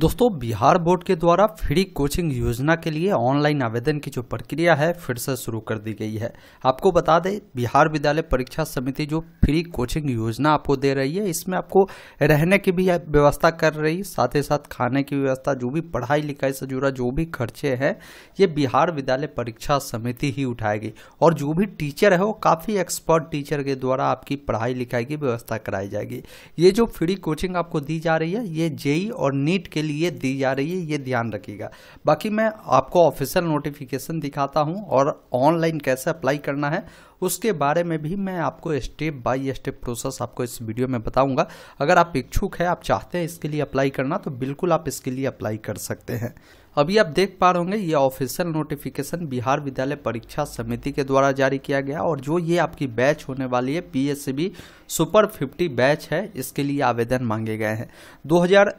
दोस्तों बिहार बोर्ड के द्वारा फ्री कोचिंग योजना के लिए ऑनलाइन आवेदन की जो प्रक्रिया है फिर से शुरू कर दी गई है आपको बता दें बिहार विद्यालय परीक्षा समिति जो फ्री कोचिंग योजना आपको दे रही है इसमें आपको रहने की भी व्यवस्था कर रही साथ ही साथ खाने की व्यवस्था जो भी पढ़ाई लिखाई से जुड़ा जो भी खर्चे हैं ये बिहार विद्यालय परीक्षा समिति ही उठाएगी और जो भी टीचर है वो काफ़ी एक्सपर्ट टीचर के द्वारा आपकी पढ़ाई लिखाई की व्यवस्था कराई जाएगी ये जो फ्री कोचिंग आपको दी जा रही है ये जेई और नीट के लिए दी जा रही है ये ध्यान रखिएगा बाकी मैं आपको ऑफिशियल नोटिफिकेशन दिखाता हूँ और ऑनलाइन कैसे अप्लाई करना है उसके बारे में भी मैं आपको स्टेप बाय स्टेप प्रोसेस आपको इस वीडियो में बताऊंगा अगर आप इच्छुक हैं आप चाहते हैं इसके लिए अप्लाई करना तो बिल्कुल आप इसके लिए अप्लाई कर सकते हैं अभी आप देख पा रहे होंगे ये ऑफिशियल नोटिफिकेशन बिहार विद्यालय परीक्षा समिति के द्वारा जारी किया गया और जो ये आपकी बैच होने वाली है पी सुपर 50 बैच है इसके लिए आवेदन मांगे गए हैं 2000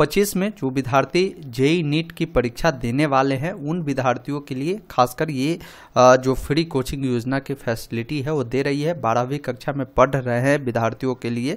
2025 में जो विद्यार्थी जेई नीट की परीक्षा देने वाले हैं उन विद्यार्थियों के लिए खासकर ये जो फ्री कोचिंग योजना की फैसिलिटी है वो दे रही है बारहवीं कक्षा में पढ़ रहे हैं विद्यार्थियों के लिए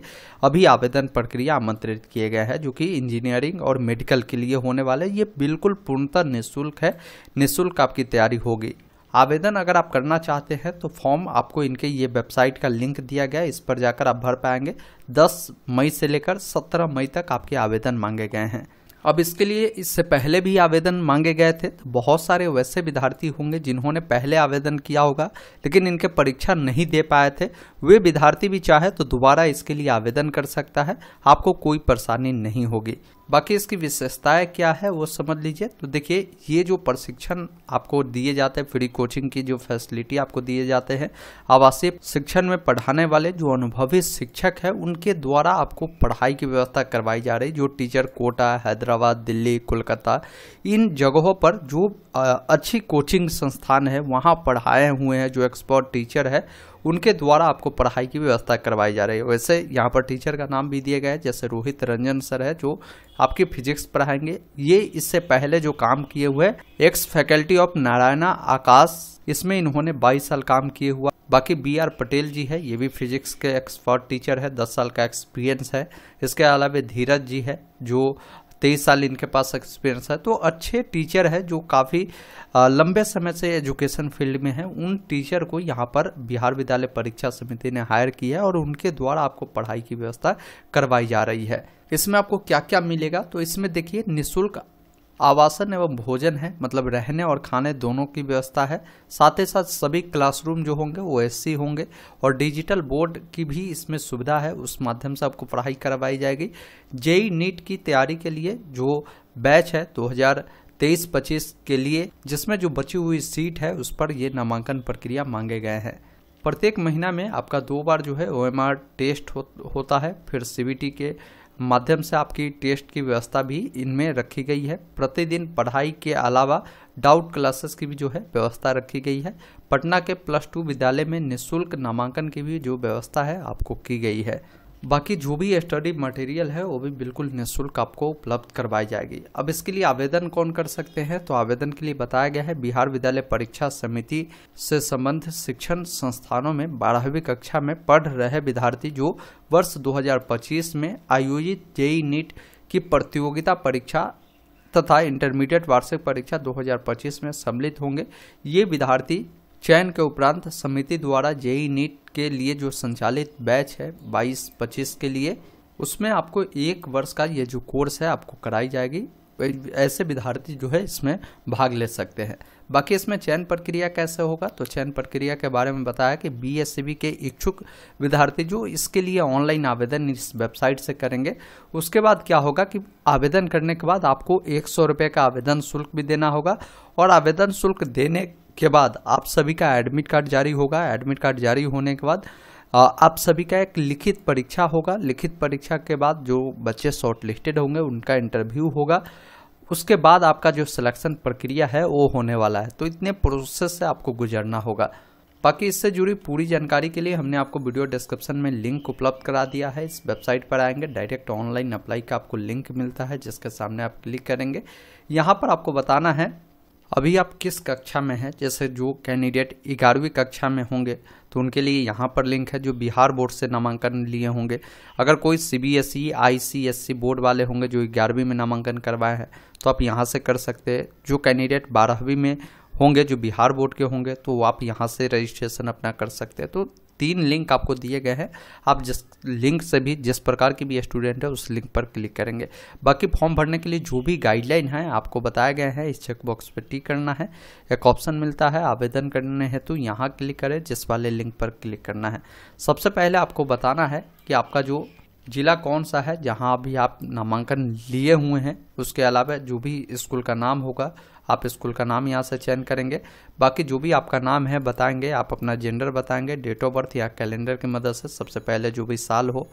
अभी आवेदन प्रक्रिया आमंत्रित किए गए हैं जो कि इंजीनियरिंग और मेडिकल के लिए होने वाले ये बिल्कुल पूर्णतः निःशुल्क है निःशुल्क आपकी तैयारी होगी आवेदन अगर आप करना चाहते हैं तो फॉर्म आपको इनके ये वेबसाइट का लिंक दिया गया है इस पर जाकर आप भर पाएंगे 10 मई से लेकर 17 मई तक आपके आवेदन मांगे गए हैं अब इसके लिए इससे पहले भी आवेदन मांगे गए थे तो बहुत सारे वैसे विद्यार्थी होंगे जिन्होंने पहले आवेदन किया होगा लेकिन इनके परीक्षा नहीं दे पाए थे वे विद्यार्थी भी चाहे तो दोबारा इसके लिए आवेदन कर सकता है आपको कोई परेशानी नहीं होगी बाकी इसकी विशेषताएं क्या है वो समझ लीजिए तो देखिए ये जो प्रशिक्षण आपको दिए जाते हैं फ्री कोचिंग की जो फैसिलिटी आपको दिए जाते हैं आवासीय शिक्षण में पढ़ाने वाले जो अनुभवी शिक्षक है उनके द्वारा आपको पढ़ाई की व्यवस्था करवाई जा रही जो टीचर कोटा हैदराबाद दिल्ली कोलकाता इन जगहों पर जो अच्छी कोचिंग संस्थान है वहाँ पढ़ाए हुए हैं जो एक्सपर्ट टीचर है उनके द्वारा आपको पढ़ाई की व्यवस्था करवाई जा रही है वैसे यहाँ पर टीचर का नाम भी दिया गया है जैसे रोहित रंजन सर है जो आपकी फिजिक्स पढ़ाएंगे ये इससे पहले जो काम किए हुए ex faculty of Narayana Aakash इसमें इन्होंने 22 साल काम किए हुआ बाकी बी आर पटेल जी है ये भी फिजिक्स के एक्सपर्ट टीचर है 10 साल का एक्सपीरियंस है इसके अलावा धीरज जी है जो तेईस साल इनके पास एक्सपीरियंस है तो अच्छे टीचर है जो काफ़ी लंबे समय से एजुकेशन फील्ड में है उन टीचर को यहाँ पर बिहार विद्यालय परीक्षा समिति ने हायर किया है और उनके द्वारा आपको पढ़ाई की व्यवस्था करवाई जा रही है इसमें आपको क्या क्या मिलेगा तो इसमें देखिए निःशुल्क आवासन एवं भोजन है मतलब रहने और खाने दोनों की व्यवस्था है साथ ही साथ सभी क्लासरूम जो होंगे वो एससी होंगे और डिजिटल बोर्ड की भी इसमें सुविधा है उस माध्यम से आपको पढ़ाई करवाई जाएगी जेई नीट की तैयारी के लिए जो बैच है दो तेईस पच्चीस के लिए जिसमें जो बची हुई सीट है उस पर ये नामांकन प्रक्रिया मांगे गए हैं प्रत्येक महीना में आपका दो बार जो है ओ टेस्ट हो, होता है फिर सी के माध्यम से आपकी टेस्ट की व्यवस्था भी इनमें रखी गई है प्रतिदिन पढ़ाई के अलावा डाउट क्लासेस की भी जो है व्यवस्था रखी गई है पटना के प्लस टू विद्यालय में निःशुल्क नामांकन की भी जो व्यवस्था है आपको की गई है बाकी जो भी स्टडी मटेरियल है वो भी बिल्कुल निःशुल्क आपको उपलब्ध करवाई जाएगी अब इसके लिए आवेदन कौन कर सकते हैं तो आवेदन के लिए बताया गया है बिहार विद्यालय परीक्षा समिति से संबंध शिक्षण संस्थानों में बारहवीं कक्षा में पढ़ रहे विद्यार्थी जो वर्ष 2025 में आयोजित जेई नीट की प्रतियोगिता परीक्षा तथा इंटरमीडिएट वार्षिक परीक्षा 2025 में सम्मिलित होंगे ये विद्यार्थी चयन के उपरांत समिति द्वारा जेई नीट के लिए जो संचालित बैच है 22-25 के लिए उसमें आपको एक वर्ष का ये जो कोर्स है आपको कराई जाएगी ऐसे विद्यार्थी जो है इसमें भाग ले सकते हैं बाकी इसमें चयन प्रक्रिया कैसे होगा तो चयन प्रक्रिया के बारे में बताया कि बी के इच्छुक विद्यार्थी जो इसके लिए ऑनलाइन आवेदन इस वेबसाइट से करेंगे उसके बाद क्या होगा कि आवेदन करने के बाद आपको एक सौ का आवेदन शुल्क भी देना होगा और आवेदन शुल्क देने के बाद आप सभी का एडमिट कार्ड जारी होगा एडमिट कार्ड जारी होने के बाद आप सभी का एक लिखित परीक्षा होगा लिखित परीक्षा के बाद जो बच्चे शॉर्ट लिस्टेड होंगे उनका इंटरव्यू होगा उसके बाद आपका जो सिलेक्शन प्रक्रिया है वो होने वाला है तो इतने प्रोसेस से आपको गुजरना होगा बाकी इससे जुड़ी पूरी जानकारी के लिए हमने आपको वीडियो डिस्क्रिप्शन में लिंक उपलब्ध करा दिया है इस वेबसाइट पर आएंगे डायरेक्ट ऑनलाइन अप्लाई का आपको लिंक मिलता है जिसके सामने आप क्लिक करेंगे यहाँ पर आपको बताना है अभी आप किस कक्षा में हैं जैसे जो कैंडिडेट ग्यारहवीं कक्षा में होंगे तो उनके लिए यहाँ पर लिंक है जो बिहार बोर्ड से नामांकन लिए होंगे अगर कोई C B S E I C S C board वाले होंगे जो ग्यारहवीं में नामांकन करवाए हैं तो आप यहाँ से कर सकते हैं जो कैंडिडेट बारहवीं में होंगे जो बिहार बोर्ड के होंगे तो वो आप यहाँ से रजिस्ट्रेशन अपना कर सकते हैं तो तीन लिंक आपको दिए गए हैं आप जिस लिंक से भी जिस प्रकार की भी स्टूडेंट है उस लिंक पर क्लिक करेंगे बाकी फॉर्म भरने के लिए जो भी गाइडलाइन है आपको बताया गया है इस चेकबॉक्स पर टिक करना है एक ऑप्शन मिलता है आवेदन करने हैं तो यहाँ क्लिक करें जिस वाले लिंक पर क्लिक करना है सबसे पहले आपको बताना है कि आपका जो जिला कौन सा है जहाँ अभी आप नामांकन लिए हुए हैं उसके अलावा जो भी स्कूल का नाम होगा आप स्कूल का नाम यहाँ से चयन करेंगे बाकी जो भी आपका नाम है बताएंगे आप अपना जेंडर बताएंगे डेट ऑफ बर्थ या कैलेंडर की मदद से सबसे पहले जो भी साल हो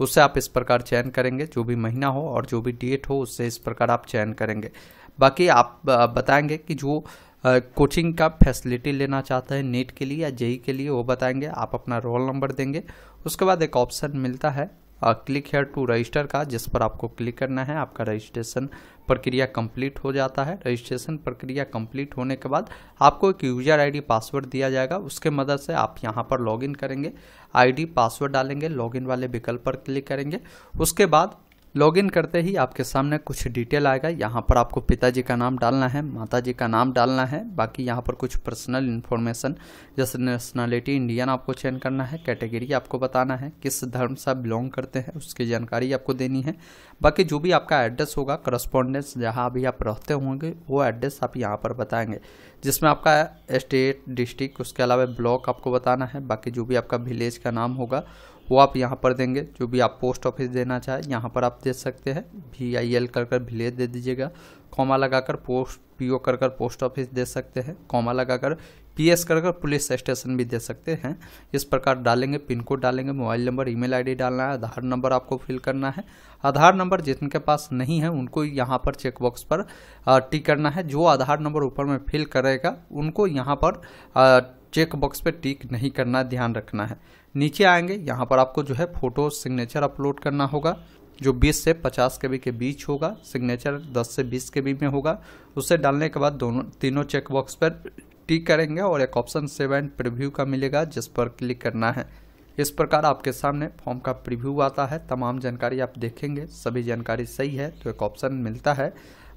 उससे आप इस प्रकार चयन करेंगे जो भी महीना हो और जो भी डेट हो उससे इस प्रकार आप चयन करेंगे बाकी आप बताएंगे कि जो कोचिंग का फैसिलिटी लेना चाहते हैं नेट के लिए या जेई e के लिए वो बताएंगे आप अपना रोल नंबर देंगे उसके बाद एक ऑप्शन मिलता है क्लिक हेयर टू रजिस्टर का जिस पर आपको क्लिक करना है आपका रजिस्ट्रेशन प्रक्रिया कंप्लीट हो जाता है रजिस्ट्रेशन प्रक्रिया कंप्लीट होने के बाद आपको एक यूजर आईडी पासवर्ड दिया जाएगा उसके मदद से आप यहाँ पर लॉगिन करेंगे आईडी पासवर्ड डालेंगे लॉगिन वाले विकल्प पर क्लिक करेंगे उसके बाद लॉगिन करते ही आपके सामने कुछ डिटेल आएगा यहाँ पर आपको पिताजी का नाम डालना है माताजी का नाम डालना है बाकी यहाँ पर कुछ पर्सनल इन्फॉर्मेशन जैसे नेशनलिटी इंडियन आपको चेंज करना है कैटेगरी आपको बताना है किस धर्म से आप बिलोंग करते हैं उसकी जानकारी आपको देनी है बाकी जो भी आपका एड्रेस होगा करस्पॉन्डेंस जहाँ अभी आप रहते होंगे वो एड्रेस आप यहाँ पर बताएंगे जिसमें आपका स्टेट डिस्ट्रिक्ट उसके अलावा ब्लॉक आपको बताना है बाकी जो भी आपका विलेज का नाम होगा वो आप यहाँ पर देंगे जो भी आप पोस्ट ऑफिस देना चाहें यहाँ पर आप दे सकते हैं वी आई एल कर कर विलेज दे दीजिएगा कॉमा लगाकर पोस्ट पी ओ कर कर पोस्ट ऑफिस दे सकते हैं कॉमा लगाकर पी एस कर कर पुलिस स्टेशन भी दे सकते हैं इस प्रकार डालेंगे पिन कोड डालेंगे मोबाइल नंबर ईमेल आईडी डालना है आधार नंबर आपको फिल करना है आधार नंबर जिनके पास नहीं है उनको यहाँ पर चेकबॉक्स पर टिक करना है जो आधार नंबर ऊपर में फिल करेगा उनको यहाँ पर चेकबॉक्स पर टिक नहीं करना ध्यान रखना है नीचे आएंगे यहाँ पर आपको जो है फोटो सिग्नेचर अपलोड करना होगा जो 20 से 50 के के बीच होगा सिग्नेचर 10 से 20 के बी में होगा उसे डालने के बाद दोनों तीनों चेकबॉक्स पर टिक करेंगे और एक ऑप्शन सेवन प्रिव्यू का मिलेगा जिस पर क्लिक करना है इस प्रकार आपके सामने फॉर्म का प्रिव्यू आता है तमाम जानकारी आप देखेंगे सभी जानकारी सही है तो एक ऑप्शन मिलता है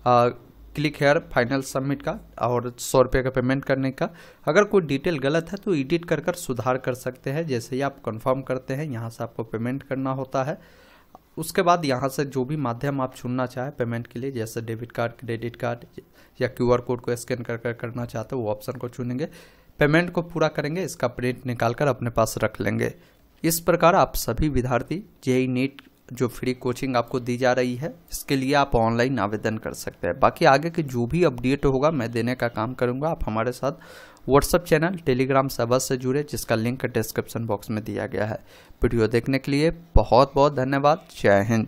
आ, क्लिक हेयर फाइनल सबमिट का और सौ रुपये का पेमेंट करने का अगर कोई डिटेल गलत है तो एडिट कर कर सुधार कर सकते हैं जैसे ही आप कंफर्म करते हैं यहाँ से आपको पेमेंट करना होता है उसके बाद यहाँ से जो भी माध्यम आप चुनना चाहें पेमेंट के लिए जैसे डेबिट कार्ड क्रेडिट कार्ड या क्यू कोड को स्कैन कर कर करना चाहते हो वो ऑप्शन को चुनेंगे पेमेंट को पूरा करेंगे इसका प्रिंट निकाल कर अपने पास रख लेंगे इस प्रकार आप सभी विद्यार्थी जेई नीट e जो फ्री कोचिंग आपको दी जा रही है इसके लिए आप ऑनलाइन आवेदन कर सकते हैं बाकी आगे के जो भी अपडेट होगा मैं देने का काम करूँगा आप हमारे साथ व्हाट्सअप चैनल टेलीग्राम सबस से जुड़े जिसका लिंक डिस्क्रिप्शन बॉक्स में दिया गया है वीडियो देखने के लिए बहुत बहुत धन्यवाद जय हिंद